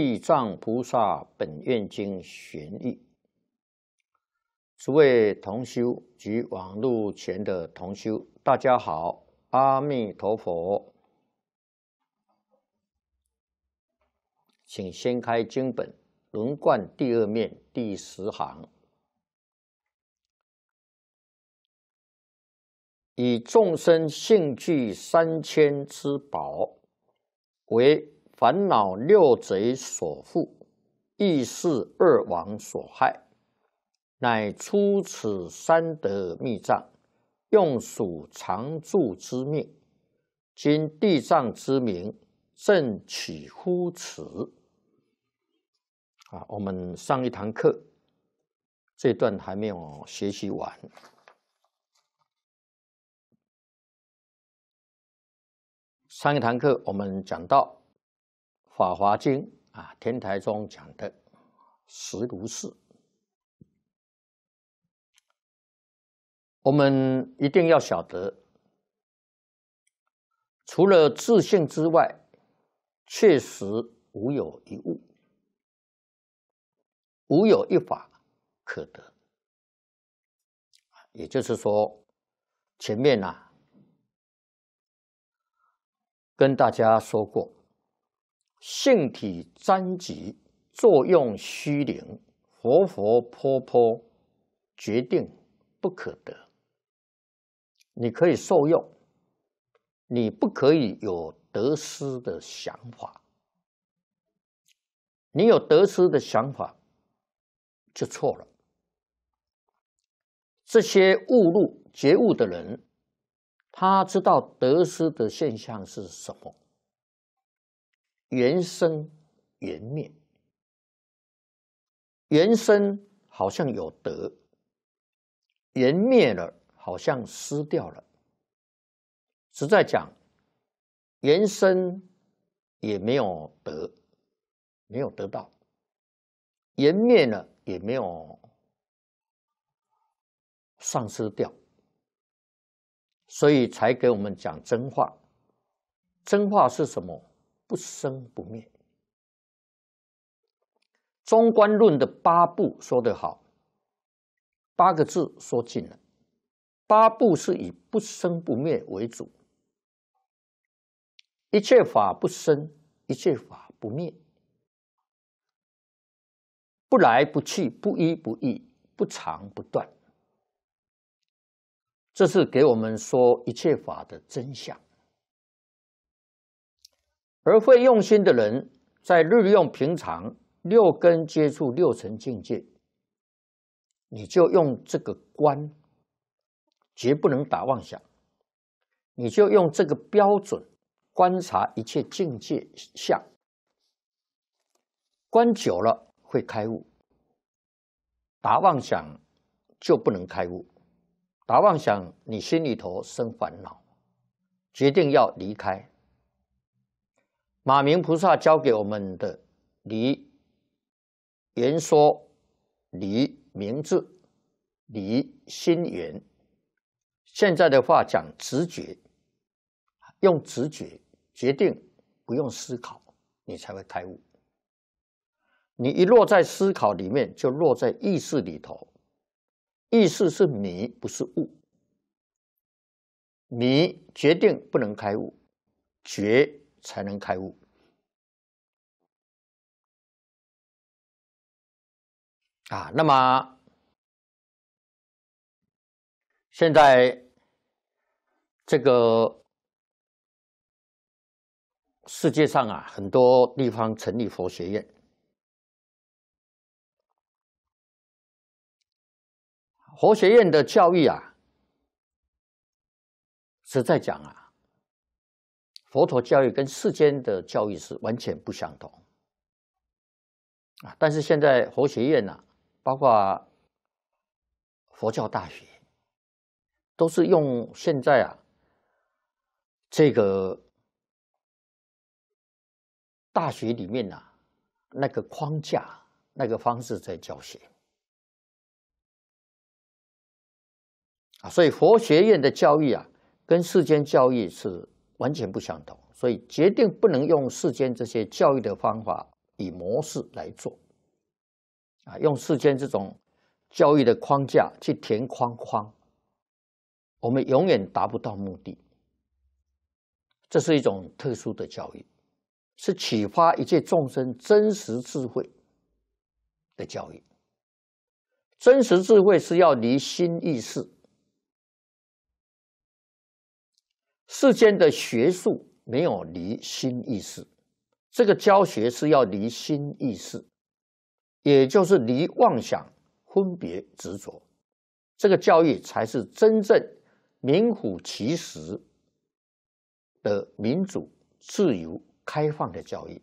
地藏菩萨本愿经玄义，诸位同修及网路前的同修，大家好，阿弥陀佛，请掀开经本，轮贯第二面第十行，以众生兴具三千之宝为。烦恼六贼所缚，意事二王所害，乃出此三德密藏，用属常住之命。今地藏之名，正起乎此。啊，我们上一堂课，这段还没有学习完。上一堂课我们讲到。法华经啊，天台宗讲的十如是。我们一定要晓得，除了自信之外，确实无有一物，无有一法可得。也就是说，前面啊，跟大家说过。性体沾极，作用虚灵，活活泼泼，决定不可得。你可以受用，你不可以有得失的想法。你有得失的想法，就错了。这些误入觉悟的人，他知道得失的现象是什么。缘生、缘灭、缘生好像有德，缘灭了好像失掉了。实在讲，缘生也没有得，没有得到；缘灭了也没有丧失掉。所以才给我们讲真话。真话是什么？不生不灭，《中观论》的八部说得好，八个字说尽了。八部是以不生不灭为主，一切法不生，一切法不灭，不来不去，不依不异，不长不断。这是给我们说一切法的真相。而会用心的人，在日用平常六根接触六层境界，你就用这个观，绝不能打妄想。你就用这个标准观察一切境界相，观久了会开悟。打妄想就不能开悟，打妄想你心里头生烦恼，决定要离开。马明菩萨教给我们的，离言说，离名字，离心缘。现在的话讲直觉，用直觉决定，不用思考，你才会开悟。你一落在思考里面，就落在意识里头。意识是迷，不是悟。迷决定不能开悟，觉。才能开悟啊！那么现在这个世界上啊，很多地方成立佛学院，佛学院的教育啊，实在讲啊。佛陀教育跟世间的教育是完全不相同啊！但是现在佛学院呐，包括佛教大学，都是用现在啊这个大学里面呐那个框架、那个方式在教学啊，所以佛学院的教育啊，跟世间教育是。完全不相同，所以决定不能用世间这些教育的方法、以模式来做啊，用世间这种教育的框架去填框框，我们永远达不到目的。这是一种特殊的教育，是启发一切众生真实智慧的教育。真实智慧是要离心意识。世间的学术没有离心意识，这个教学是要离心意识，也就是离妄想、分别、执着，这个教育才是真正名副其实的民主、自由、开放的教育，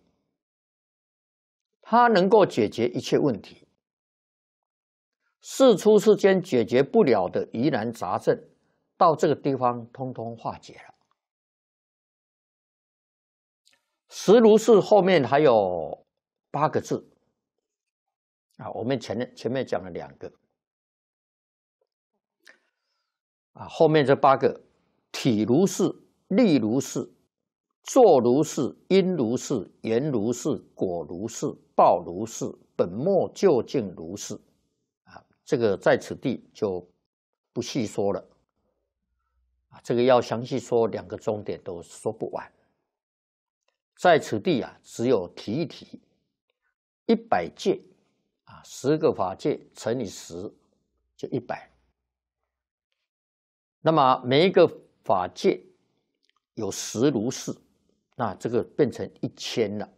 它能够解决一切问题，事出世间解决不了的疑难杂症，到这个地方通通化解了。实如是，后面还有八个字啊。我们前面前面讲了两个啊，后面这八个体如是、力如是、作如是、因如是、缘如是、果如是、报如是、本末究竟如是啊。这个在此地就不细说了啊，这个要详细说，两个重点都说不完。在此地啊，只有提一提，一百界，啊，十个法界乘以十，就一百。那么每一个法界有十如是，那这个变成一千了。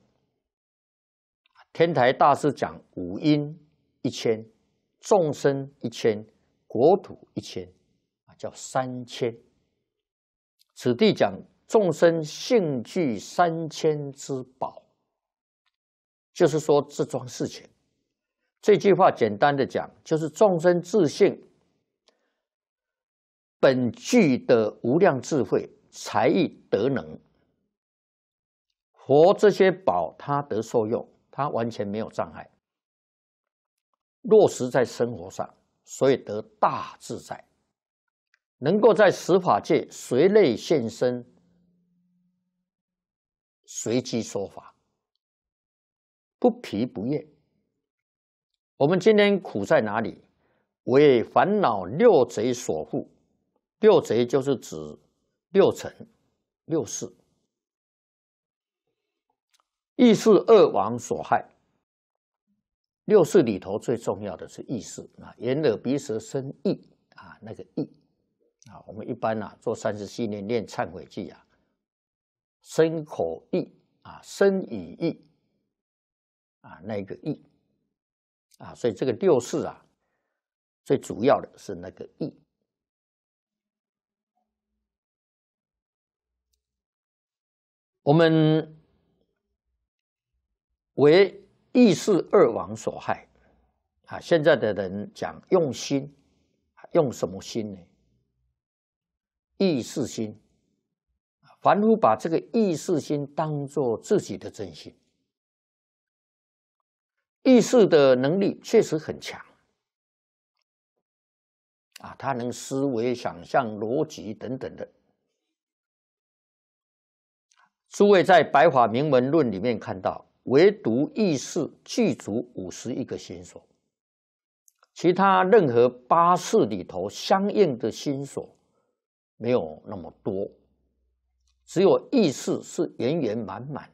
天台大师讲五音一千，众生一千，国土一千，啊，叫三千。此地讲。众生性聚三千之宝，就是说这桩事情。这句话简单的讲，就是众生自性本具的无量智慧、才艺、德能佛这些宝，他得受用，他完全没有障碍。落实在生活上，所以得大自在，能够在十法界随类现身。随机说法，不疲不厌。我们今天苦在哪里？为烦恼六贼所护，六贼就是指六尘、六事、意事、恶王所害。六世里头最重要的是意识啊，眼、耳、鼻、舌、身意啊，那个意啊。我们一般呐，做三十七年念忏悔记呀。身口意啊，身与意啊，那个意啊，所以这个六事啊，最主要的是那个意。我们为意事二王所害啊！现在的人讲用心，用什么心呢？意是心。凡夫把这个意识心当做自己的真心，意识的能力确实很强啊，他能思维、想象、逻辑等等的。诸位在《白法明文论》里面看到，唯独意识具足五十一个心所，其他任何八识里头相应的心所没有那么多。只有意识是圆圆满满，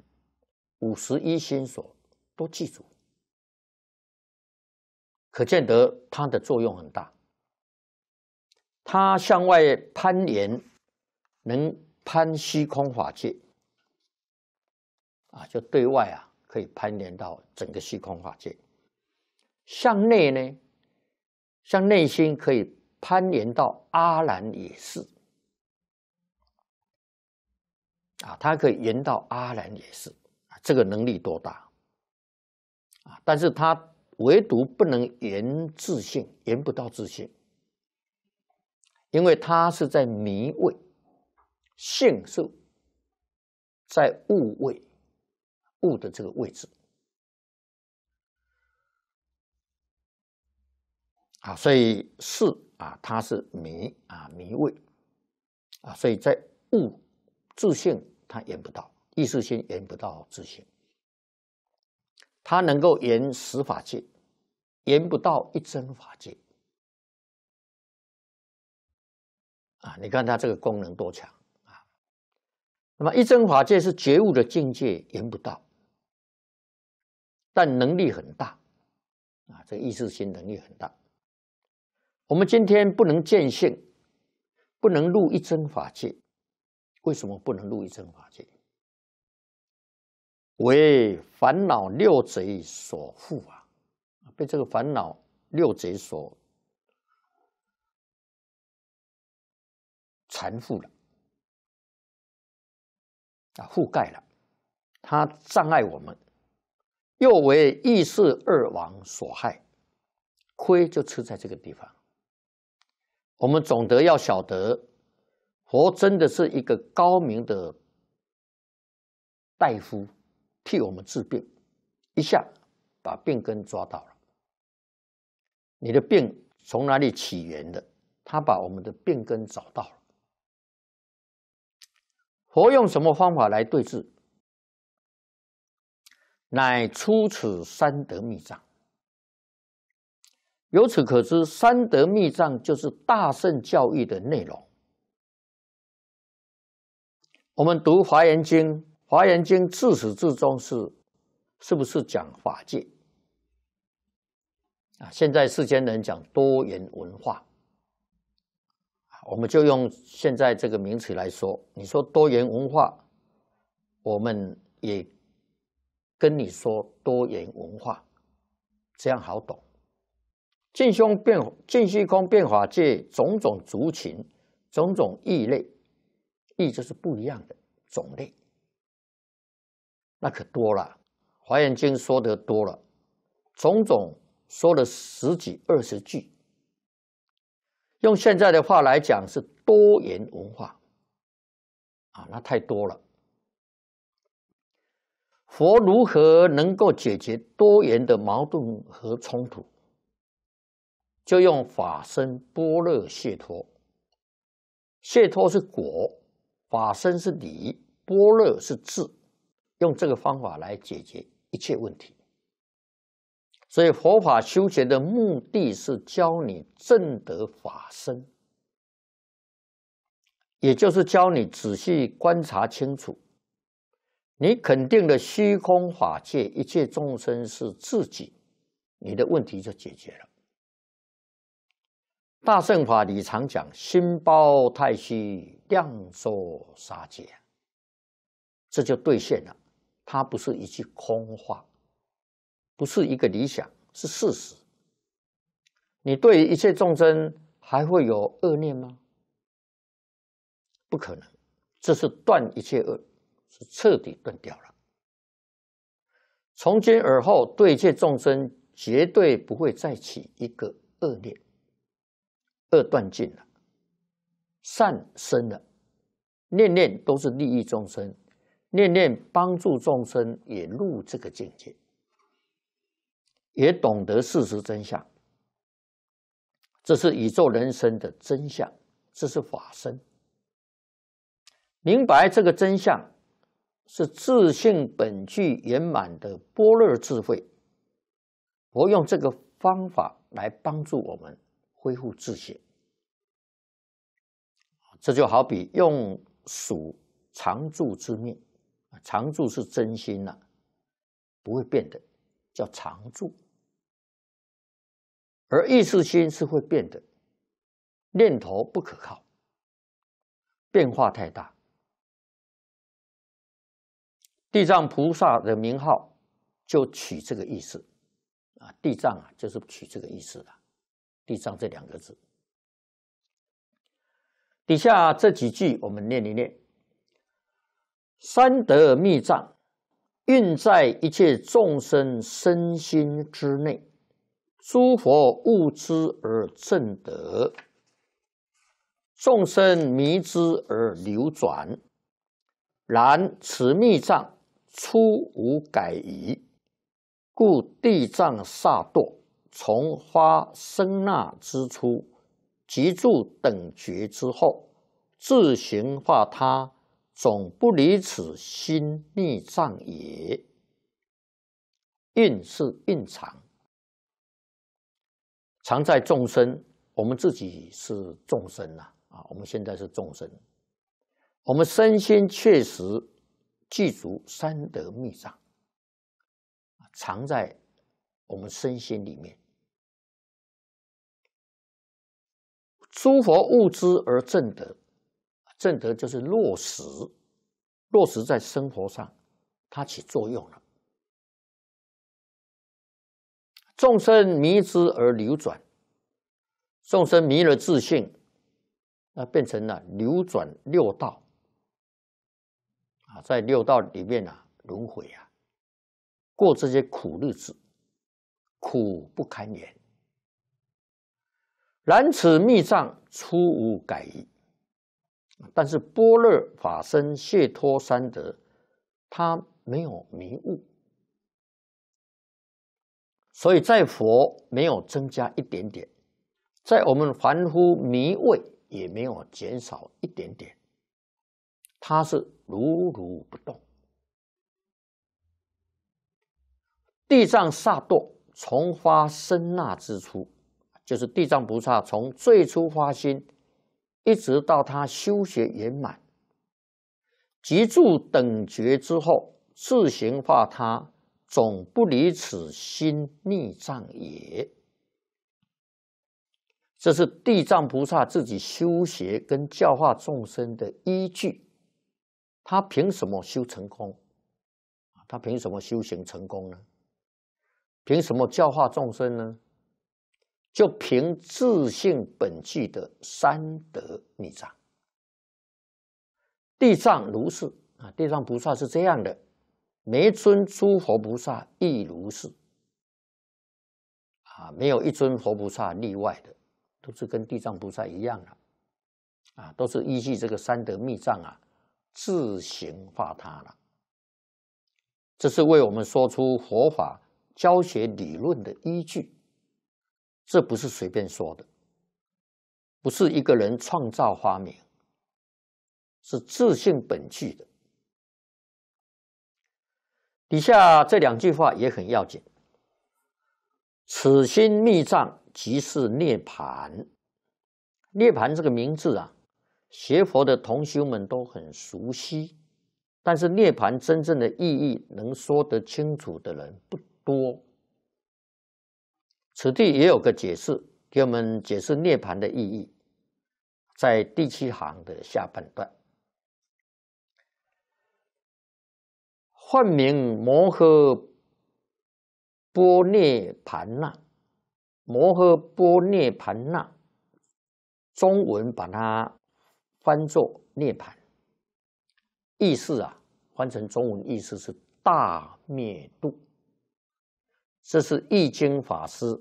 五十一心所都记住，可见得它的作用很大。它向外攀连，能攀虚空法界，啊，就对外啊可以攀连到整个虚空法界；向内呢，向内心可以攀连到阿兰也是。啊，他可以延到阿兰也是啊，这个能力多大啊？但是他唯独不能言自信，言不到自信，因为他是在迷位、性受，在物位、物的这个位置啊，所以是啊，他是迷啊迷位啊，所以在物自信。他研不到意识心，研不到自性，他能够研十法界，研不到一真法界。啊，你看他这个功能多强啊！那么一真法界是觉悟的境界，研不到，但能力很大啊！这个意识心能力很大。我们今天不能见性，不能入一真法界。为什么不能入一正法界？为烦恼六贼所缚啊！被这个烦恼六贼所缠缚了啊，覆盖了，它障碍我们，又为意识二王所害，亏就吃在这个地方。我们总得要晓得。佛真的是一个高明的大夫，替我们治病，一下把病根抓到了。你的病从哪里起源的？他把我们的病根找到了。佛用什么方法来对治？乃出此三德密藏。由此可知，三德密藏就是大圣教育的内容。我们读《华严经》，《华严经》自始至终是，是不是讲法界？啊，现在世间人讲多元文化，我们就用现在这个名词来说，你说多元文化，我们也跟你说多元文化，这样好懂。净空变净虚空变法界，种种族群，种种异类。意就是不一样的种类，那可多了，《华严经》说的多了，种种说了十几二十句，用现在的话来讲是多元文化，啊，那太多了。佛如何能够解决多元的矛盾和冲突？就用法身般若谢脱，谢脱是果。法身是理，般若是智，用这个方法来解决一切问题。所以佛法修学的目的是教你正得法身，也就是教你仔细观察清楚，你肯定的虚空法界一切众生是自己，你的问题就解决了。大圣法理常讲：心包太虚。降魔杀戒，这就兑现了。它不是一句空话，不是一个理想，是事实。你对一切众生还会有恶念吗？不可能，这是断一切恶，是彻底断掉了。从今而后，对一切众生绝对不会再起一个恶念，恶断尽了。善生的，念念都是利益众生，念念帮助众生，也入这个境界，也懂得事实真相。这是宇宙人生的真相，这是法身。明白这个真相，是自信本具圆满的般若智慧。我用这个方法来帮助我们恢复自信。这就好比用鼠常住之命，常住是真心呐，不会变的，叫常住；而意识心是会变的，念头不可靠，变化太大。地藏菩萨的名号就取这个意思啊，“地藏”啊，就是取这个意思的，“地藏”这两个字。底下这几句，我们念一念：三德密藏，蕴在一切众生身心之内；诸佛悟之而正德，众生迷之而流转。然此密藏初无改移，故地藏煞堕从花生那之初。习住等觉之后，自行化他，总不离此心密藏也。运是运藏，藏在众生。我们自己是众生呐，啊，我们现在是众生。我们身心确实具足三德密藏，藏在我们身心里面。诸佛悟之而正德，正德就是落实，落实在生活上，它起作用了。众生迷之而流转，众生迷了自信，那变成了流转六道，啊，在六道里面啊，轮回啊，过这些苦日子，苦不堪言。然此密藏初无改意，但是般若法身解脱三德，他没有迷悟，所以在佛没有增加一点点，在我们凡夫迷位也没有减少一点点，他是如如不动。地藏萨埵从发生那之初。就是地藏菩萨从最初发心，一直到他修学圆满，及住等觉之后，自行化他，总不离此心逆障也。这是地藏菩萨自己修学跟教化众生的依据。他凭什么修成功？他凭什么修行成功呢？凭什么教化众生呢？就凭自性本具的三德密藏，地藏如是啊，地藏菩萨是这样的，每尊诸佛菩萨亦如是，啊，没有一尊佛菩萨例外的，都是跟地藏菩萨一样的，啊，都是依据这个三德密藏啊，自行化他了，这是为我们说出佛法教学理论的依据。这不是随便说的，不是一个人创造发明，是自信本具的。底下这两句话也很要紧。此心密藏即是涅盘。涅盘这个名字啊，学佛的同学们都很熟悉，但是涅盘真正的意义，能说得清楚的人不多。此地也有个解释，给我们解释涅盘的意义，在第七行的下半段，唤名摩诃波涅盘那，摩诃波涅盘那，中文把它翻作涅盘，意思啊，翻成中文意思是大灭度。这是易经法师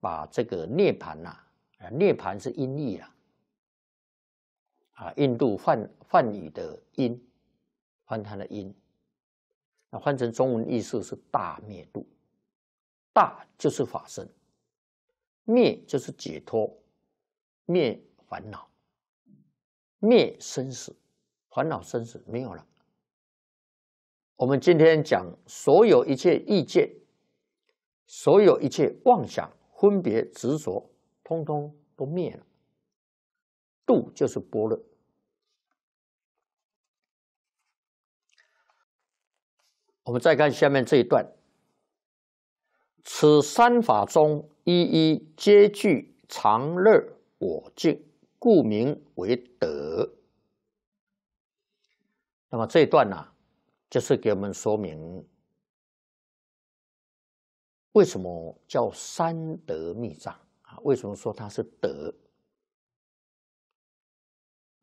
把这个涅盘呐，啊涅盘是音译了，啊印度梵梵语的音，梵它的音，那换成中文意思，是大灭度，大就是法身，灭就是解脱，灭烦恼，灭生死，烦恼生死没有了。我们今天讲所有一切意见。所有一切妄想、分别、执着，通通都灭了。度就是波若。我们再看下面这一段：此三法中，一一皆具常乐我净，故名为德。那么这一段呢，就是给我们说明。为什么叫三德密藏啊？为什么说它是德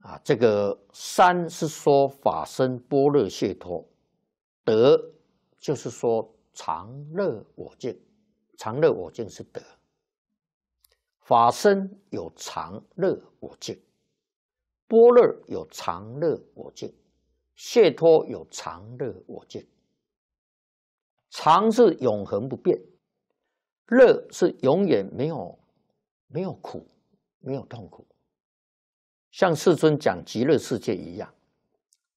啊？这个“三”是说法身、波若、谢脱，德”就是说常乐我净，常乐我净是德。法身有常乐我净，波若有常乐我净，解脱有常乐我净。常是永恒不变。乐是永远没有，没有苦，没有痛苦，像世尊讲极乐世界一样，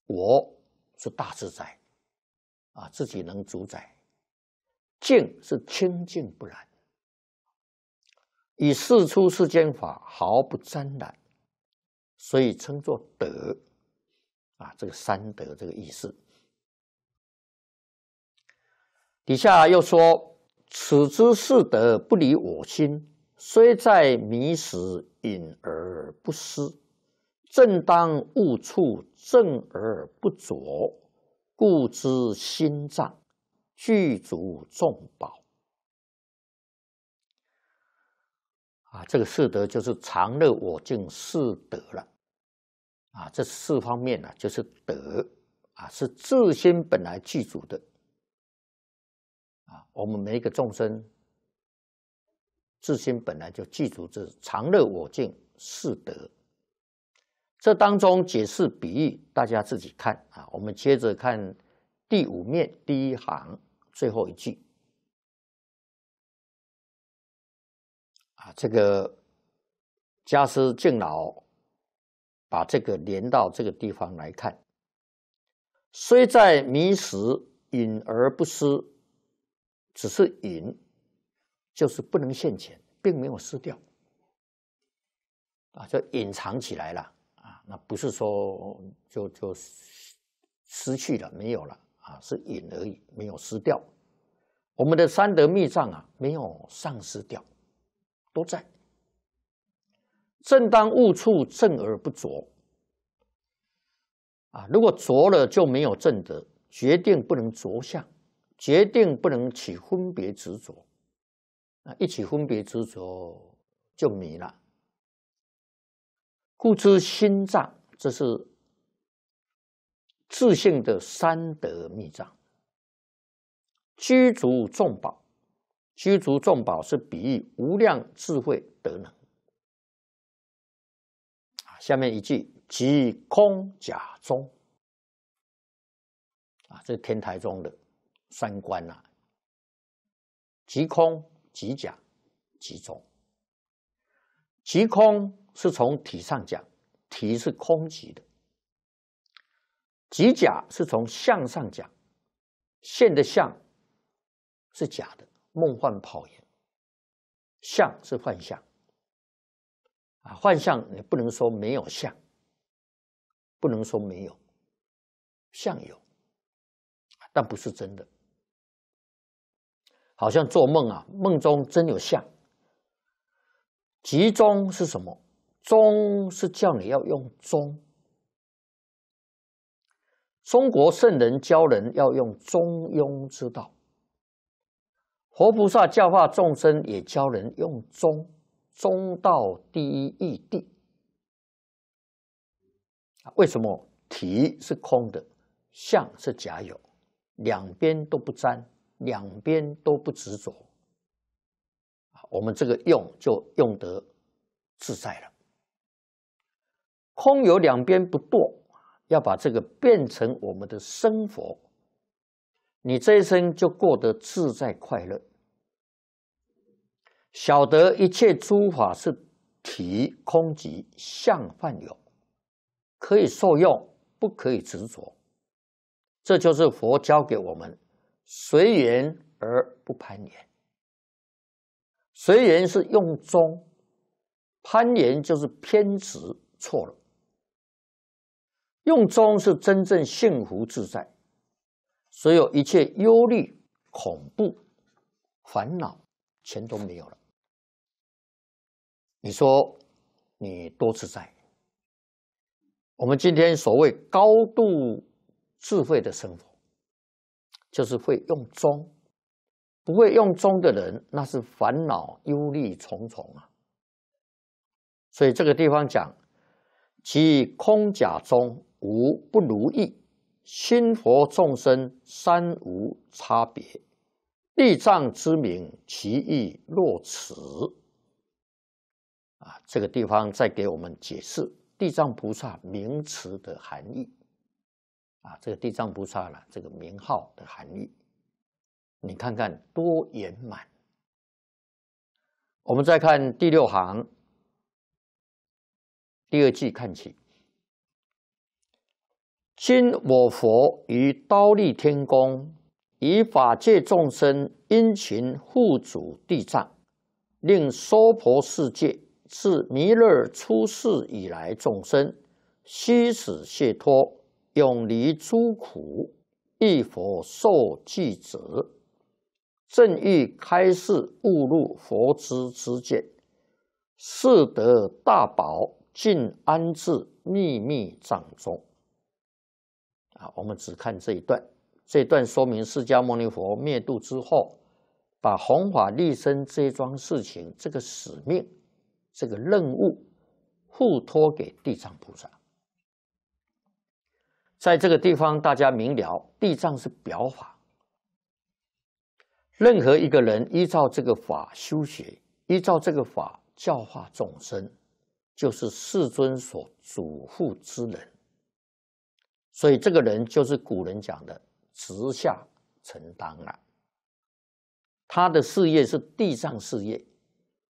我是大自在，啊，自己能主宰。净是清净不染，以四出世间法毫不沾染，所以称作德，啊，这个三德这个意思。底下又说。此之四德不离我心，虽在迷时隐而不失；正当物处正而不着，故知心脏具足众宝。啊，这个四德就是常乐我净四德了。啊，这四方面呢，就是德啊，是自心本来具足的。啊，我们每一个众生，自心本来就具足这常乐我净是德。这当中解释比喻，大家自己看啊。我们接着看第五面第一行最后一句。啊，这个家师敬老，把这个连到这个地方来看，虽在迷时，隐而不失。只是隐，就是不能现钱，并没有失掉啊，就隐藏起来了啊。那不是说就就失去了没有了啊，是隐而已，没有失掉。我们的三德密藏啊，没有丧失掉，都在。正当误处正而不着。啊，如果着了就没有正德，决定不能着相。决定不能起分别执着，啊！一起分别执着就迷了。故知心藏，这是自信的三德密藏。居足众宝，居足众宝是比喻无量智慧德能。下面一句即空假中，啊，这是天台中的。三观呐，即空即假即中。即空是从体上讲，体是空寂的；即假是从相上讲，现的相是假的，梦幻泡影，相是幻象啊，幻象你不能说没有相，不能说没有，相有，但不是真的。好像做梦啊，梦中真有相。集中是什么？中是叫你要用中。中国圣人教人要用中庸之道，活菩萨教化众生也教人用中，中道第一义谛。为什么体是空的，相是假有，两边都不沾。两边都不执着，我们这个用就用得自在了。空有两边不堕，要把这个变成我们的生活，你这一生就过得自在快乐。晓得一切诸法是体空即、相泛有，可以受用，不可以执着，这就是佛教给我们。随缘而不攀缘，随缘是用中，攀缘就是偏执，错了。用中是真正幸福自在，所有一切忧虑、恐怖、烦恼全都没有了。你说你多自在？我们今天所谓高度智慧的生活。就是会用中，不会用中的人，那是烦恼忧虑重重啊。所以这个地方讲，其空假中无不如意，心佛众生三无差别，地藏之名其意若此。啊，这个地方再给我们解释地藏菩萨名词的含义。啊，这个地藏菩萨呢，这个名号的含义，你看看多圆满。我们再看第六行，第二句看起：“今我佛于刀立天宫，以法界众生殷勤护主地藏，令娑婆世界自弥勒出世以来，众生悉死谢脱。”永离诸苦，一佛受记者，正欲开示悟入佛之之见，是得大宝尽安置秘密掌中。啊，我们只看这一段。这段说明释迦牟尼佛灭度之后，把弘法立身这桩事情、这个使命、这个任务，付托给地藏菩萨。在这个地方，大家明了，地藏是表法。任何一个人依照这个法修学，依照这个法教化众生，就是世尊所嘱咐之人。所以，这个人就是古人讲的“直下承担”了。他的事业是地藏事业，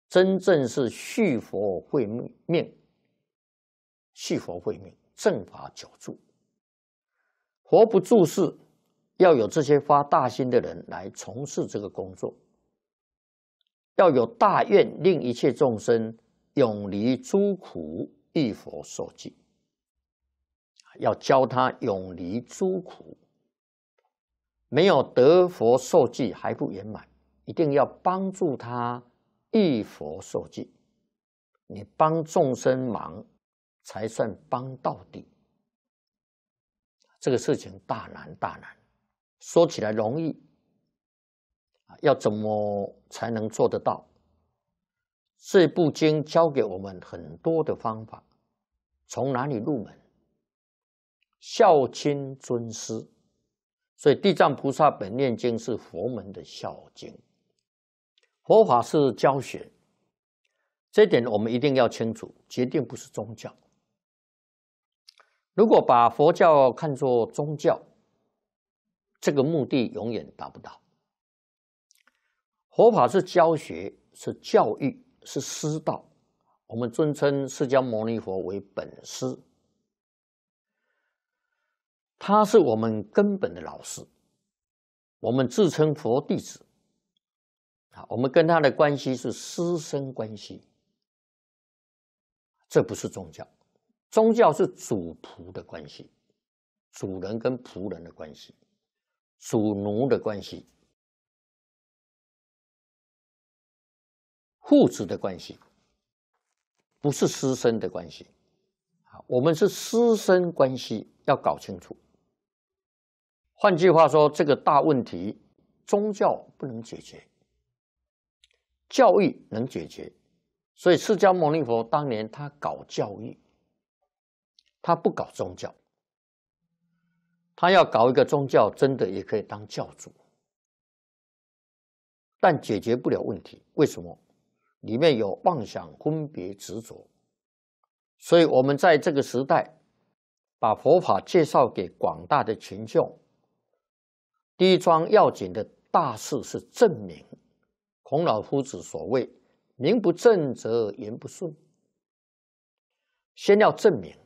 真正是续佛慧命，续佛慧命，正法久住。活不住事，要有这些发大心的人来从事这个工作，要有大愿令一切众生永离诸苦，遇佛受记。要教他永离诸苦，没有得佛受记还不圆满，一定要帮助他遇佛受记。你帮众生忙，才算帮到底。这个事情大难大难，说起来容易要怎么才能做得到？这部经教给我们很多的方法，从哪里入门？孝亲尊师，所以地藏菩萨本念经是佛门的孝经，佛法是教学，这点我们一定要清楚，绝对不是宗教。如果把佛教看作宗教，这个目的永远达不到。佛法是教学，是教育，是师道。我们尊称释迦牟尼佛为本师，他是我们根本的老师。我们自称佛弟子，啊，我们跟他的关系是师生关系，这不是宗教。宗教是主仆的关系，主人跟仆人的关系，主奴的关系，父子的关系，不是师生的关系。啊，我们是师生关系，要搞清楚。换句话说，这个大问题，宗教不能解决，教育能解决。所以，释迦牟尼佛当年他搞教育。他不搞宗教，他要搞一个宗教，真的也可以当教主，但解决不了问题。为什么？里面有妄想、分别、执着，所以我们在这个时代把佛法介绍给广大的群众，第一桩要紧的大事是证明。孔老夫子所谓“名不正则言不顺”，先要证明。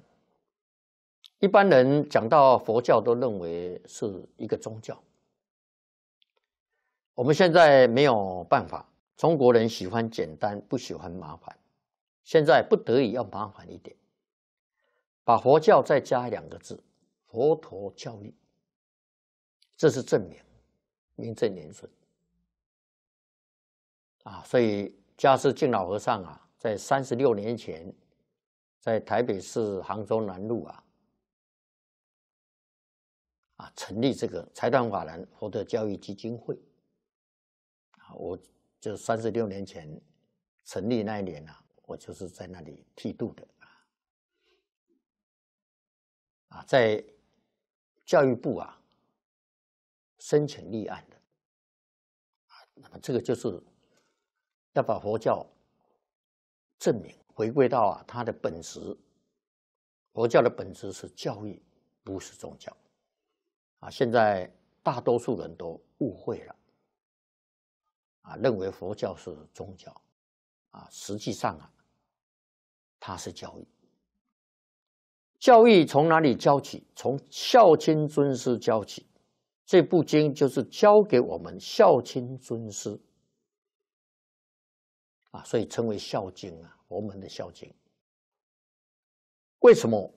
一般人讲到佛教，都认为是一个宗教。我们现在没有办法，中国人喜欢简单，不喜欢麻烦。现在不得已要麻烦一点，把佛教再加两个字——佛陀教育，这是证明，名正言顺。啊，所以嘉释敬老和尚啊，在三十六年前，在台北市杭州南路啊。成立这个财团法人佛德教育基金会啊，我就三十六年前成立那一年啊，我就是在那里剃度的啊。啊，在教育部啊申请立案的啊，那么这个就是要把佛教证明回归到啊它的本质，佛教的本质是教育，不是宗教。啊，现在大多数人都误会了，啊，认为佛教是宗教，啊，实际上啊，它是教育。教育从哪里教起？从孝亲尊师教起，这部经就是教给我们孝亲尊师，啊，所以称为《孝经》啊，佛门的《孝经》。为什么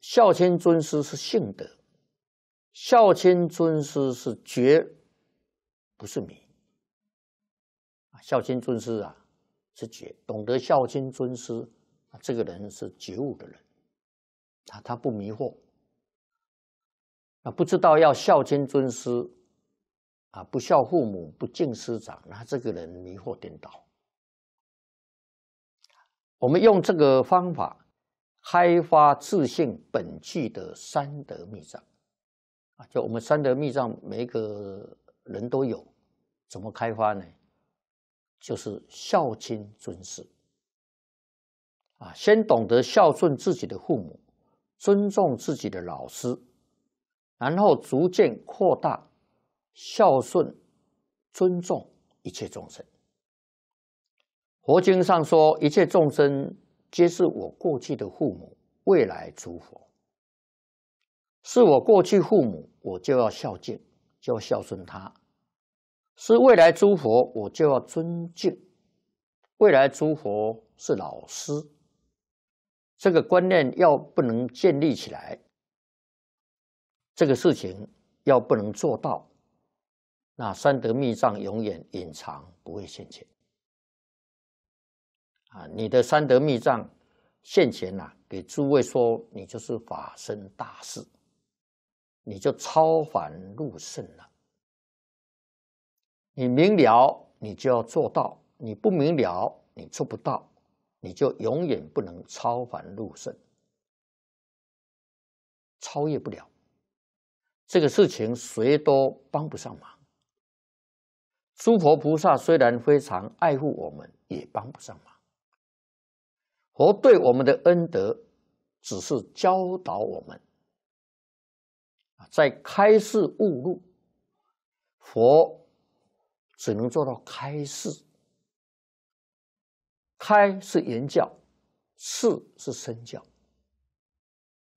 孝亲尊师是性德？孝亲尊师是觉，不是迷。孝亲尊师啊，是觉。懂得孝亲尊师这个人是觉悟的人，他他不迷惑。那不知道要孝亲尊师，啊，不孝父母，不敬师长，那这个人迷惑颠倒。我们用这个方法开发自信本具的三德密藏。啊，就我们三德密藏，每一个人都有，怎么开发呢？就是孝亲尊师，啊，先懂得孝顺自己的父母，尊重自己的老师，然后逐渐扩大孝顺、尊重一切众生。佛经上说，一切众生皆是我过去的父母，未来诸佛。是我过去父母，我就要孝敬，就要孝顺他；是未来诸佛，我就要尊敬。未来诸佛是老师，这个观念要不能建立起来，这个事情要不能做到，那三德密藏永远隐藏，不会现前。啊，你的三德密藏现前呐，给诸位说，你就是法身大事。你就超凡入圣了。你明了，你就要做到；你不明了，你做不到，你就永远不能超凡入圣，超越不了。这个事情谁都帮不上忙。诸佛菩萨虽然非常爱护我们，也帮不上忙。佛对我们的恩德，只是教导我们。在开示悟路，佛只能做到开示。开是言教，示是身教。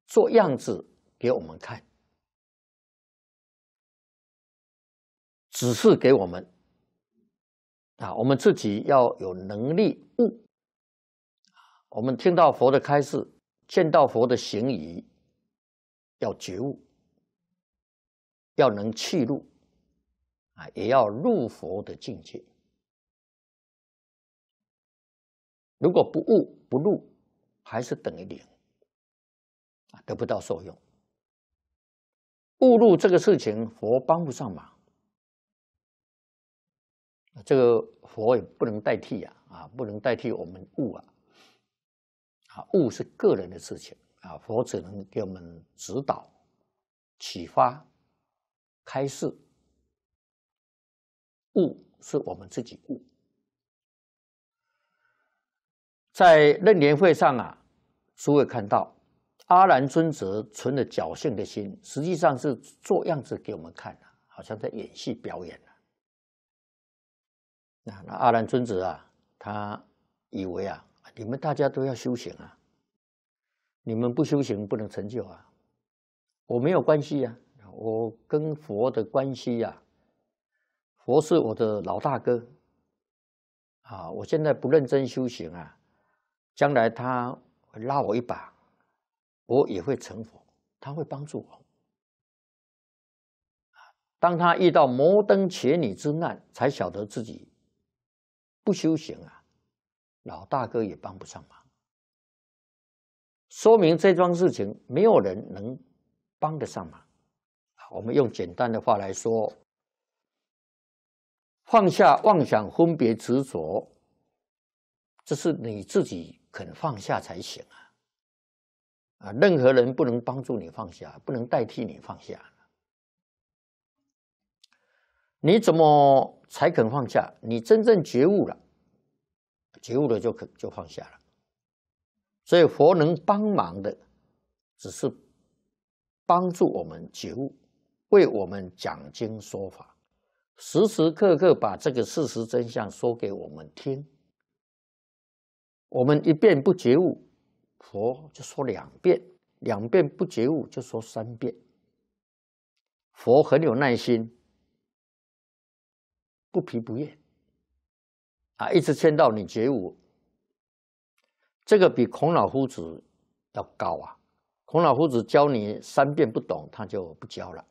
做样子给我们看，只是给我们啊，我们自己要有能力悟。我们听到佛的开示，见到佛的行仪，要觉悟。要能去入啊，也要入佛的境界。如果不悟不入，还是等一点啊，得不到受用。悟入这个事情，佛帮不上忙，这个佛也不能代替呀，啊，不能代替我们悟啊，啊，悟是个人的事情啊，佛只能给我们指导、启发。开示，悟是我们自己悟。在任年会上啊，诸位看到阿兰尊者存了侥幸的心，实际上是做样子给我们看的，好像在演戏表演那那阿兰尊者啊，他以为啊，你们大家都要修行啊，你们不修行不能成就啊，我没有关系啊。我跟佛的关系呀，佛是我的老大哥啊！我现在不认真修行啊，将来他拉我一把，我也会成佛，他会帮助我。当他遇到摩登伽女之难，才晓得自己不修行啊，老大哥也帮不上忙，说明这桩事情没有人能帮得上忙。我们用简单的话来说：放下妄想、分别、执着，这是你自己肯放下才行啊！啊，任何人不能帮助你放下，不能代替你放下。你怎么才肯放下？你真正觉悟了，觉悟了就肯就放下了。所以佛能帮忙的，只是帮助我们觉悟。为我们讲经说法，时时刻刻把这个事实真相说给我们听。我们一遍不觉悟，佛就说两遍；两遍不觉悟，就说三遍。佛很有耐心，不疲不厌，啊，一直劝到你觉悟。这个比孔老夫子要高啊！孔老夫子教你三遍不懂，他就不教了。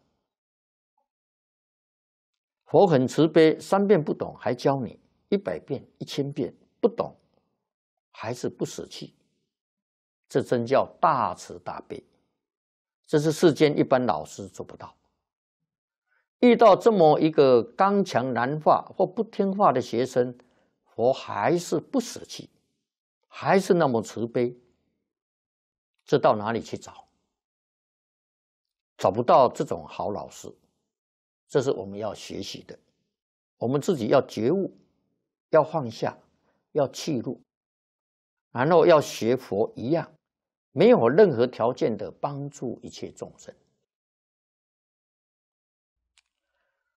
佛很慈悲，三遍不懂还教你一百遍、一千遍不懂，还是不死气，这真叫大慈大悲。这是世间一般老师做不到。遇到这么一个刚强难化或不听话的学生，佛还是不死气，还是那么慈悲，这到哪里去找？找不到这种好老师。这是我们要学习的，我们自己要觉悟，要放下，要弃入，然后要学佛一样，没有任何条件的帮助一切众生。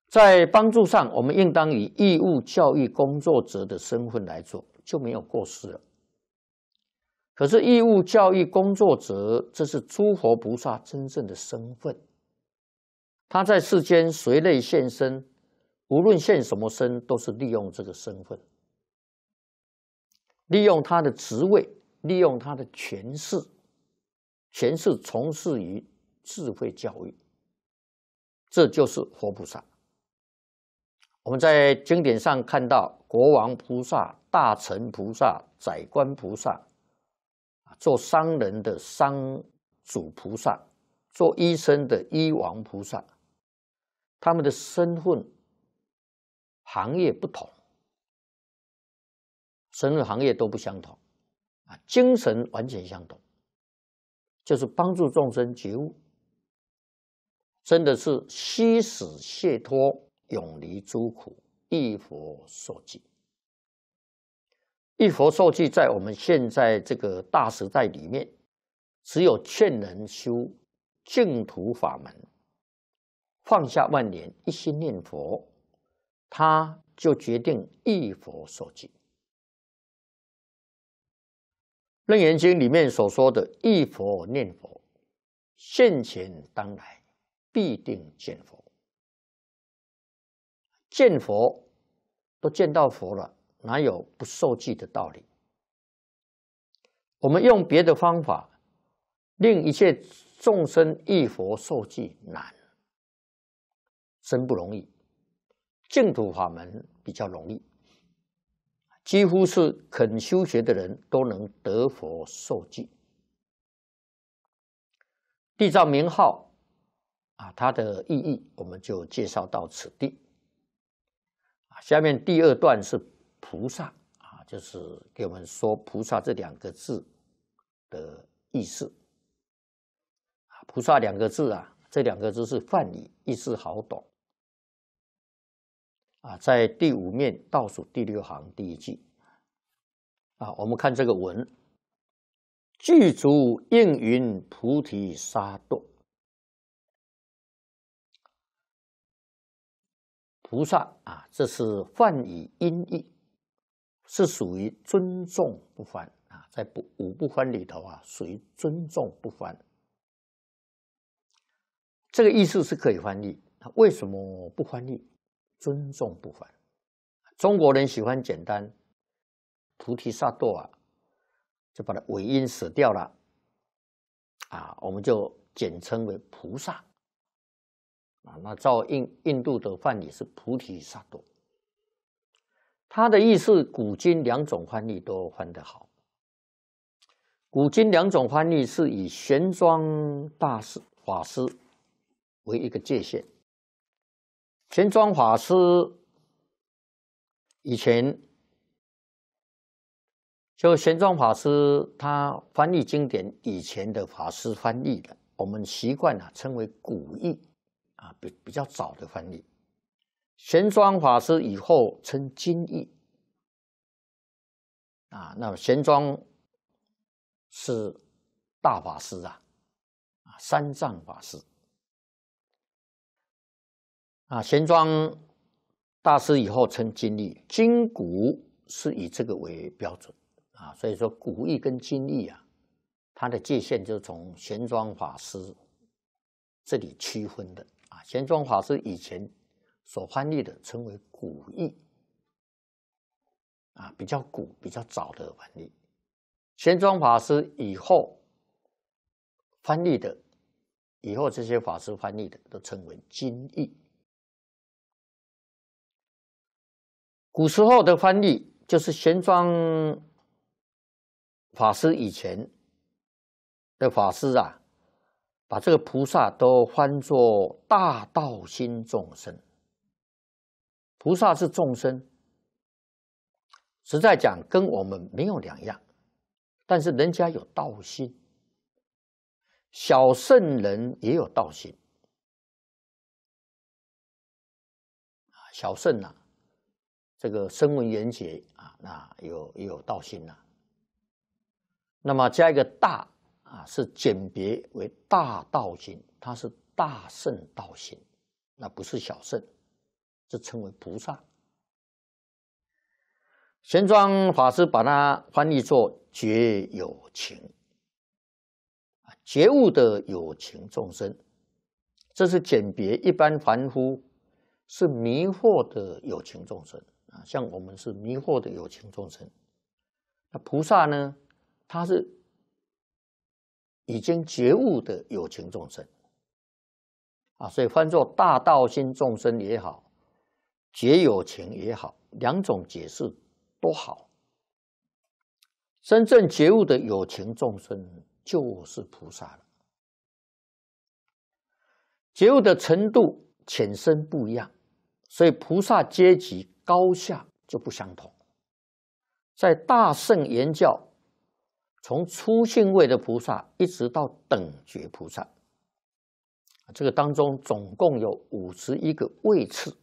在帮助上，我们应当以义务教育工作者的身份来做，就没有过失了。可是义务教育工作者，这是诸佛菩萨真正的身份。他在世间随类现身，无论现什么身，都是利用这个身份，利用他的职位，利用他的权势，权势从事于智慧教育，这就是佛菩萨。我们在经典上看到国王菩萨、大臣菩萨、宰官菩萨，做商人的商主菩萨，做医生的医王菩萨。他们的身份、行业不同，身份行业都不相同，啊，精神完全相同，就是帮助众生觉悟，真的是惜死谢脱，永离诸苦，一佛所记。一佛受记，在我们现在这个大时代里面，只有劝人修净土法门。放下万年，一心念佛，他就决定一佛受记。楞严经里面所说的“一佛念佛，现前当来必定见佛，见佛都见到佛了，哪有不受记的道理？”我们用别的方法令一切众生一佛受记难。真不容易，净土法门比较容易，几乎是肯修学的人都能得佛受记，地藏名号啊，它的意义我们就介绍到此地下面第二段是菩萨啊，就是给我们说菩萨这两个字的意思菩萨两个字啊，这两个字是梵语，意思好懂。啊，在第五面倒数第六行第一句，啊，我们看这个文，具足应云菩提萨埵，菩萨啊，这是泛以音译，是属于尊重不翻啊，在不五不翻里头啊，属于尊重不翻，这个意思是可以翻译，为什么不翻译？尊重不凡，中国人喜欢简单，菩提萨埵啊，就把它尾音舍掉了，啊，我们就简称为菩萨啊。那照印印度的翻译是菩提萨埵，他的意思古今两种翻译都翻得好。古今两种翻译是以玄奘大师法师为一个界限。玄奘法师以前就玄奘法师，他翻译经典以前的法师翻译的，我们习惯啊称为古译啊，比比较早的翻译。玄奘法师以后称今译啊，那玄奘是大法师啊，啊三藏法师。啊，玄奘大师以后称金译，金古是以这个为标准啊，所以说古义跟金译啊，它的界限就是从玄奘法师这里区分的啊。玄奘法师以前所翻译的称为古义啊，比较古、比较早的翻译。玄奘法师以后翻译的，以后这些法师翻译的都称为金译。古时候的翻译就是玄奘法师以前的法师啊，把这个菩萨都翻作大道心众生。菩萨是众生，实在讲跟我们没有两样，但是人家有道心，小圣人也有道心小圣啊。这个声闻缘觉啊，那有有道心呐。那么加一个大啊，是简别为大道心，它是大圣道心，那不是小圣，这称为菩萨。玄奘法师把它翻译作“觉有情”，啊，觉悟的有情众生，这是简别一般凡夫是迷惑的有情众生。像我们是迷惑的有情众生，那菩萨呢？他是已经觉悟的有情众生啊，所以换作大道心众生也好，觉有情也好，两种解释都好。真正觉悟的有情众生就是菩萨了，觉悟的程度浅深不一样，所以菩萨阶级。高下就不相同，在大圣言教，从初信位的菩萨一直到等觉菩萨，这个当中总共有五十一个位次，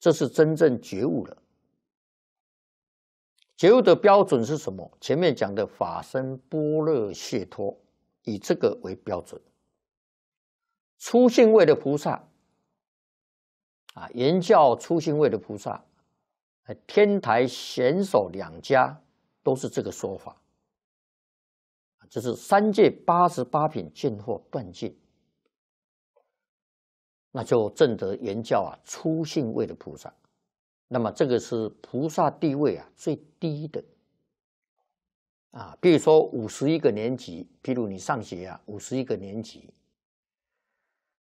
这是真正觉悟了。觉悟的标准是什么？前面讲的法身般若谢脱，以这个为标准。初信位的菩萨。啊，言教初信位的菩萨，天台贤首两家都是这个说法，就是三界八十八品进或断尽，那就证得言教啊初信位的菩萨。那么这个是菩萨地位啊最低的啊。比如说五十一个年级，比如你上学啊，五十一个年级。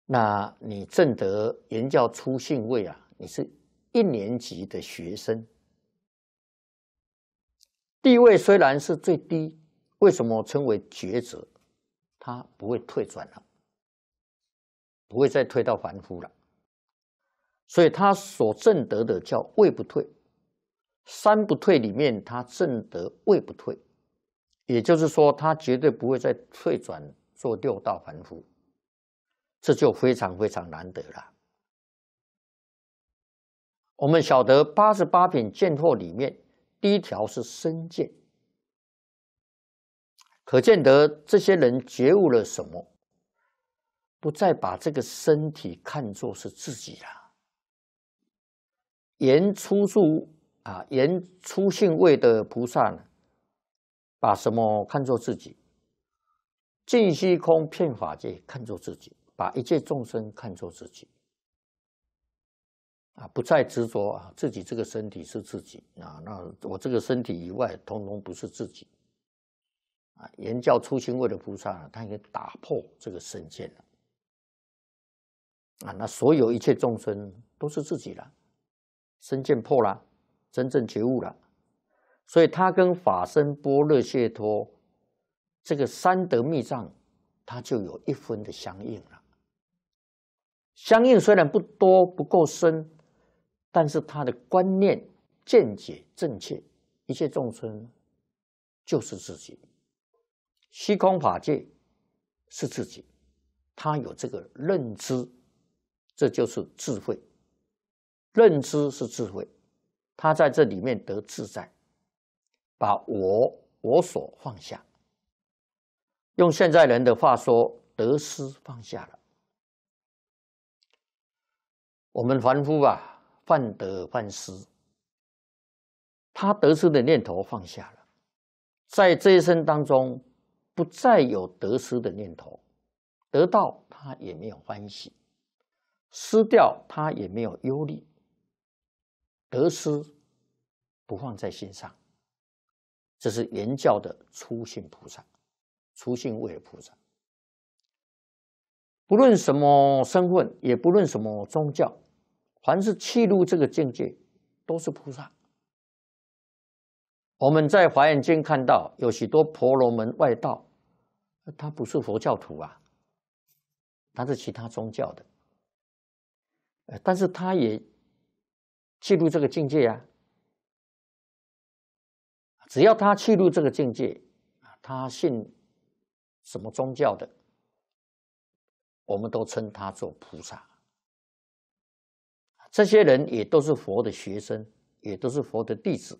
那你正得人教初信位啊，你是一年级的学生，地位虽然是最低，为什么称为抉择？他不会退转了，不会再退到凡夫了。所以他所正得的叫位不退，三不退里面他正得位不退，也就是说他绝对不会再退转做六道凡夫。这就非常非常难得了。我们晓得八十八品见货里面第一条是身见，可见得这些人觉悟了什么，不再把这个身体看作是自己了。言出处啊，言出性位的菩萨，呢，把什么看作自己？净虚空、骗法界看作自己。把一切众生看作自己，啊，不再执着啊，自己这个身体是自己啊，那我这个身体以外，通通不是自己，啊，言教初心位的菩萨啊，他已经打破这个身见了，啊，那所有一切众生都是自己了，身见破了，真正觉悟了，所以他跟法身波若蜜脱这个三德密藏，他就有一分的相应了。相应虽然不多不够深，但是他的观念见解正确，一切众生就是自己，虚空法界是自己，他有这个认知，这就是智慧，认知是智慧，他在这里面得自在，把我我所放下，用现在人的话说，得失放下了。我们凡夫啊，患得患失。他得失的念头放下了，在这一生当中，不再有得失的念头。得到他也没有欢喜，失掉他也没有忧虑。得失不放在心上，这是原教的初信菩萨，初信为菩萨。不论什么身份，也不论什么宗教。凡是契入这个境界，都是菩萨。我们在《华严经》看到有许多婆罗门外道，他不是佛教徒啊，他是其他宗教的。但是他也进入这个境界呀。只要他弃入这个境界他信什么宗教的，我们都称他做菩萨。这些人也都是佛的学生，也都是佛的弟子，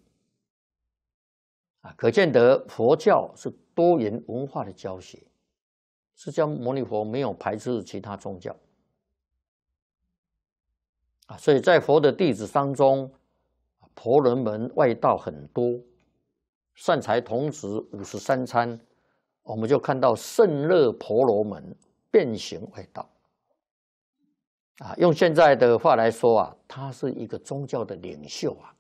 啊，可见得佛教是多元文化的教学，释迦牟尼佛没有排斥其他宗教，啊，所以在佛的弟子当中，婆罗门外道很多，善财童子五十三餐，我们就看到圣乐婆罗门变形外道。啊，用现在的话来说啊，他是一个宗教的领袖啊。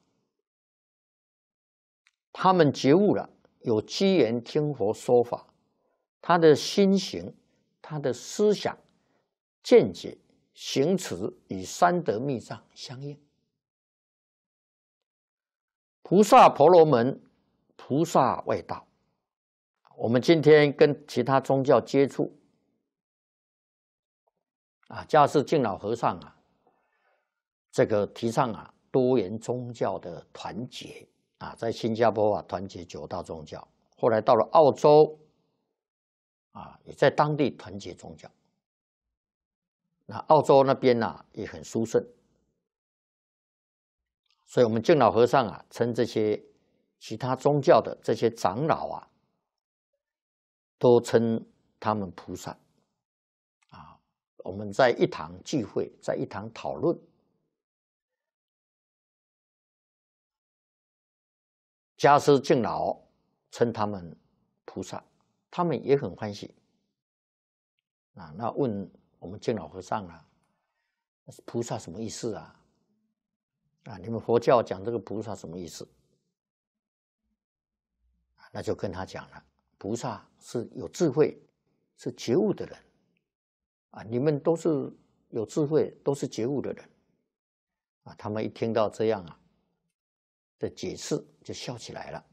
他们觉悟了，有机缘听佛说法，他的心行、他的思想、见解、行持与三德密藏相应。菩萨婆罗门，菩萨外道。我们今天跟其他宗教接触。啊，家是敬老和尚啊，这个提倡啊多元宗教的团结啊，在新加坡啊团结九大宗教，后来到了澳洲啊，也在当地团结宗教。那澳洲那边呢也很殊胜，所以我们敬老和尚啊称这些其他宗教的这些长老啊，都称他们菩萨。我们在一堂聚会，在一堂讨论，家师敬老，称他们菩萨，他们也很欢喜。啊，那问我们敬老和尚了，菩萨什么意思啊？啊，你们佛教讲这个菩萨什么意思？那就跟他讲了，菩萨是有智慧、是觉悟的人。啊，你们都是有智慧、都是觉悟的人，啊，他们一听到这样啊的解释就笑起来了。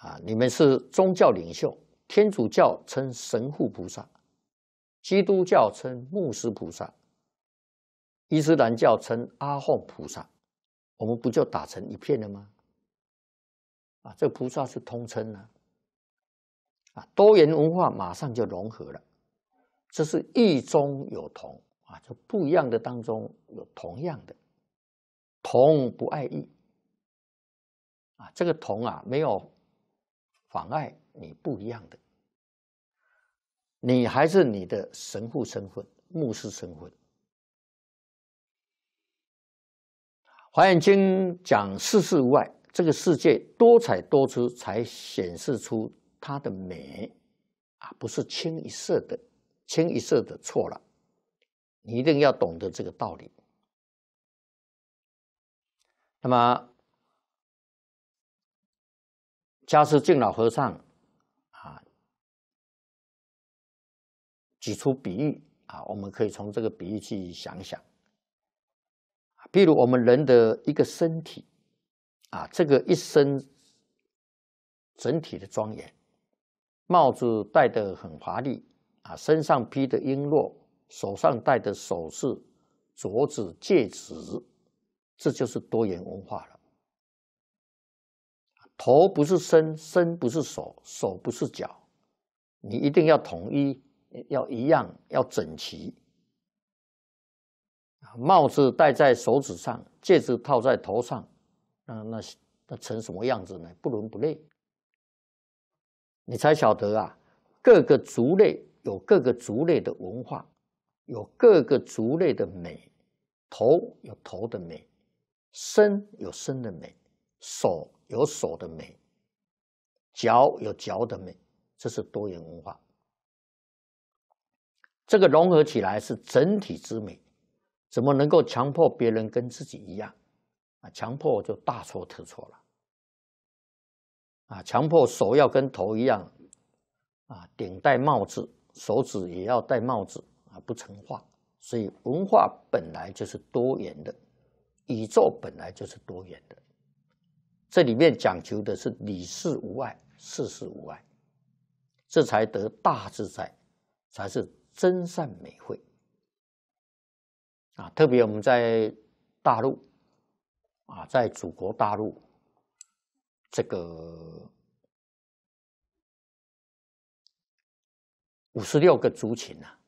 啊，你们是宗教领袖，天主教称神父菩萨，基督教称牧师菩萨，伊斯兰教称阿訇菩萨，我们不就打成一片了吗？啊，这菩萨是通称呢。啊，多元文化马上就融合了，这是异中有同啊，就不一样的当中有同样的，同不爱异，啊，这个同啊没有妨碍你不一样的，你还是你的神父身份、牧师身份。华严经讲世事无碍，这个世界多彩多姿，才显示出。它的美啊，不是清一色的，清一色的错了，你一定要懂得这个道理。那么，加持敬老和尚啊，举出比喻啊，我们可以从这个比喻去想想啊，比如我们人的一个身体啊，这个一身整体的庄严。帽子戴的很华丽，啊，身上披的璎珞，手上戴的首饰、镯子、戒指，这就是多元文化了。头不是身，身不是手，手不是脚，你一定要统一，要一样，要整齐。帽子戴在手指上，戒指套在头上，那那那成什么样子呢？不伦不类。你才晓得啊，各个族类有各个族类的文化，有各个族类的美，头有头的美，身有身的美，手有手的美，脚有脚的美，这是多元文化。这个融合起来是整体之美，怎么能够强迫别人跟自己一样？啊，强迫就大错特错了。啊，强迫手要跟头一样，啊，顶戴帽子，手指也要戴帽子，啊，不成话。所以文化本来就是多元的，宇宙本来就是多元的。这里面讲求的是理事无碍，事事无碍，这才得大自在，才是真善美慧。啊，特别我们在大陆，啊，在祖国大陆。这个五十六个族群啊，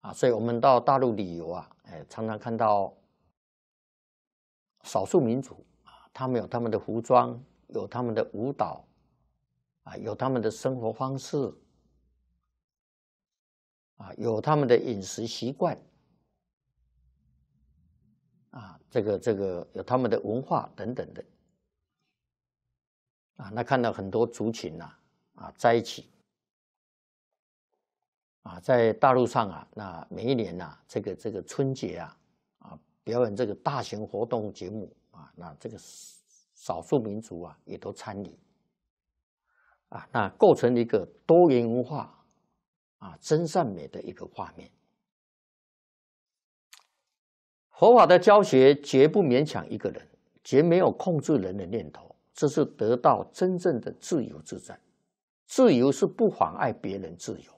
啊，所以我们到大陆旅游啊，哎，常常看到少数民族啊，他们有他们的服装，有他们的舞蹈，啊，有他们的生活方式，啊，有他们的饮食习惯，啊，这个这个有他们的文化等等的。啊，那看到很多族群呐，啊，在一起，啊，在大陆上啊，那每一年呐，这个这个春节啊，啊，表演这个大型活动节目啊，那这个少数民族啊，也都参与，啊，那构成一个多元文化，啊，真善美的一个画面。佛法的教学绝不勉强一个人，绝没有控制人的念头。这是得到真正的自由自在，自由是不妨碍别人自由，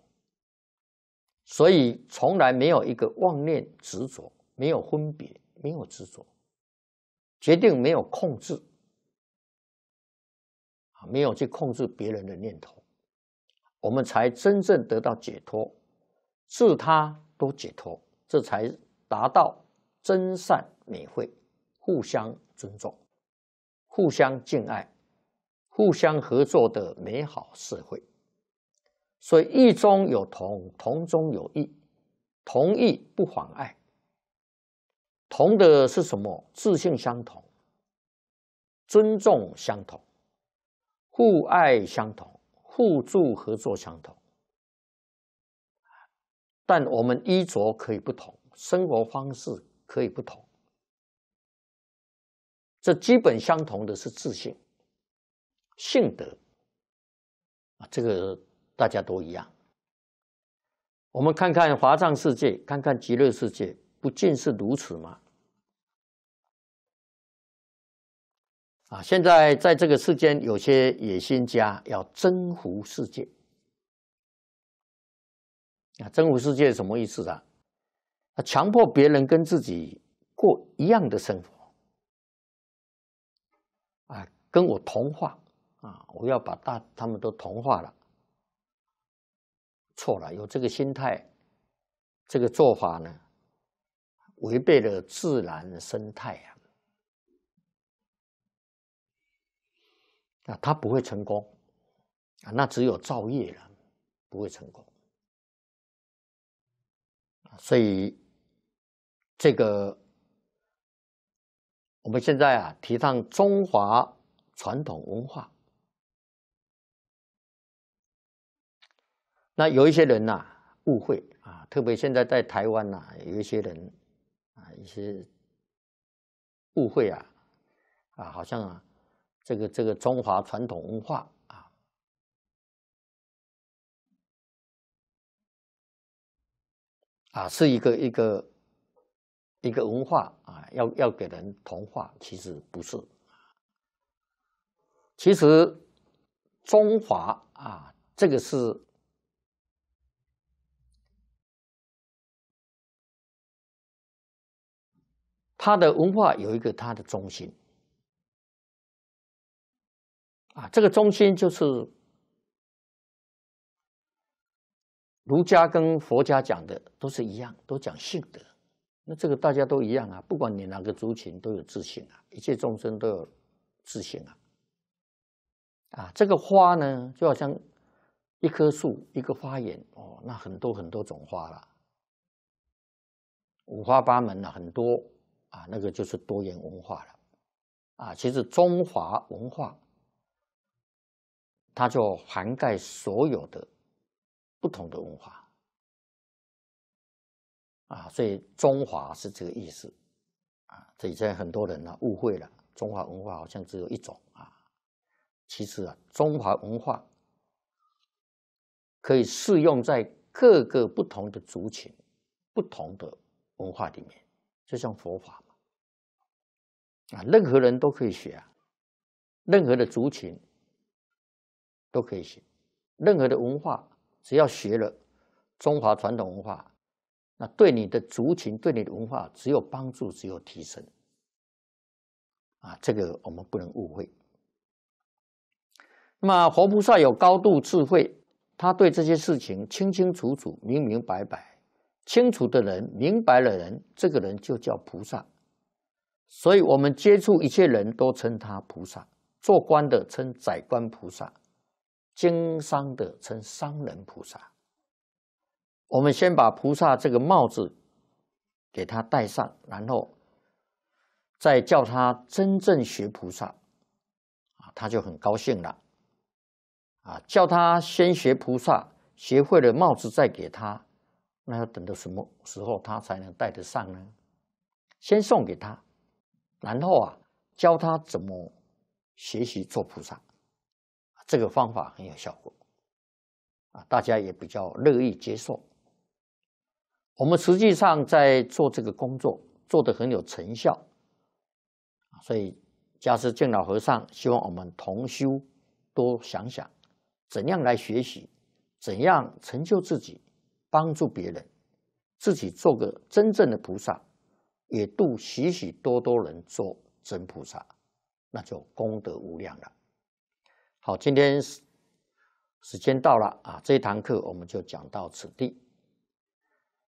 所以从来没有一个妄念执着，没有分别，没有执着，决定没有控制，啊，没有去控制别人的念头，我们才真正得到解脱，自他都解脱，这才达到真善美慧，互相尊重。互相敬爱、互相合作的美好社会。所以异中有同，同中有异，同异不妨碍。同的是什么？自信相同，尊重相同，互爱相同，互助合作相同。但我们衣着可以不同，生活方式可以不同。这基本相同的是自信、性德啊，这个大家都一样。我们看看华藏世界，看看极乐世界，不尽是如此吗？啊，现在在这个世间，有些野心家要征服世界啊！征服世界什么意思啊？啊，强迫别人跟自己过一样的生活。跟我同化啊！我要把大他们都同化了，错了，有这个心态，这个做法呢，违背了自然生态啊。那他不会成功啊，那只有造业了，不会成功。所以，这个我们现在啊，提倡中华。传统文化，那有一些人呐，误会啊，特别现在在台湾呐，有一些人啊，一些误会啊，啊，好像啊，这个这个中华传统文化啊，啊，是一个一个一个文化啊，要要给人同化，其实不是。其实，中华啊，这个是它的文化有一个它的中心啊。这个中心就是儒家跟佛家讲的都是一样，都讲性德。那这个大家都一样啊，不管你哪个族群都有自信啊，一切众生都有自信啊。啊，这个花呢，就好像一棵树，一个花园哦，那很多很多种花了，五花八门啊，很多啊，那个就是多元文化了啊。其实中华文化，它就涵盖所有的不同的文化啊，所以中华是这个意思啊。所以现在很多人呢，误会了中华文化好像只有一种。其实啊，中华文化可以适用在各个不同的族群、不同的文化里面，就像佛法嘛，啊，任何人都可以学啊，任何的族群都可以学，任何的文化，只要学了中华传统文化，那对你的族群、对你的文化，只有帮助，只有提升。啊，这个我们不能误会。那么，活菩萨有高度智慧，他对这些事情清清楚楚、明明白白、清楚的人明白了人，这个人就叫菩萨。所以，我们接触一切人都称他菩萨。做官的称宰官菩萨，经商的称商人菩萨。我们先把菩萨这个帽子给他戴上，然后再叫他真正学菩萨，啊，他就很高兴了。啊，叫他先学菩萨，学会了帽子再给他，那要等到什么时候他才能戴得上呢？先送给他，然后啊，教他怎么学习做菩萨，这个方法很有效果，啊，大家也比较乐意接受。我们实际上在做这个工作，做的很有成效，所以家师敬老和尚希望我们同修多想想。怎样来学习？怎样成就自己？帮助别人，自己做个真正的菩萨，也度许许多多人做真菩萨，那就功德无量了。好，今天时时间到了啊，这一堂课我们就讲到此地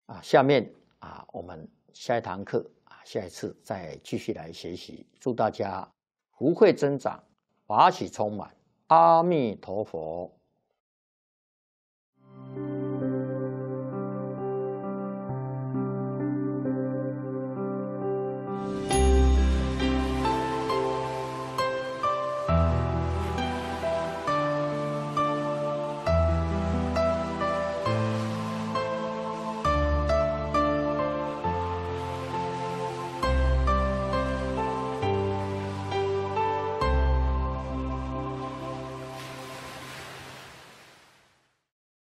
啊。下面啊，我们下一堂课啊，下一次再继续来学习。祝大家福慧增长，法喜充满。阿弥陀佛。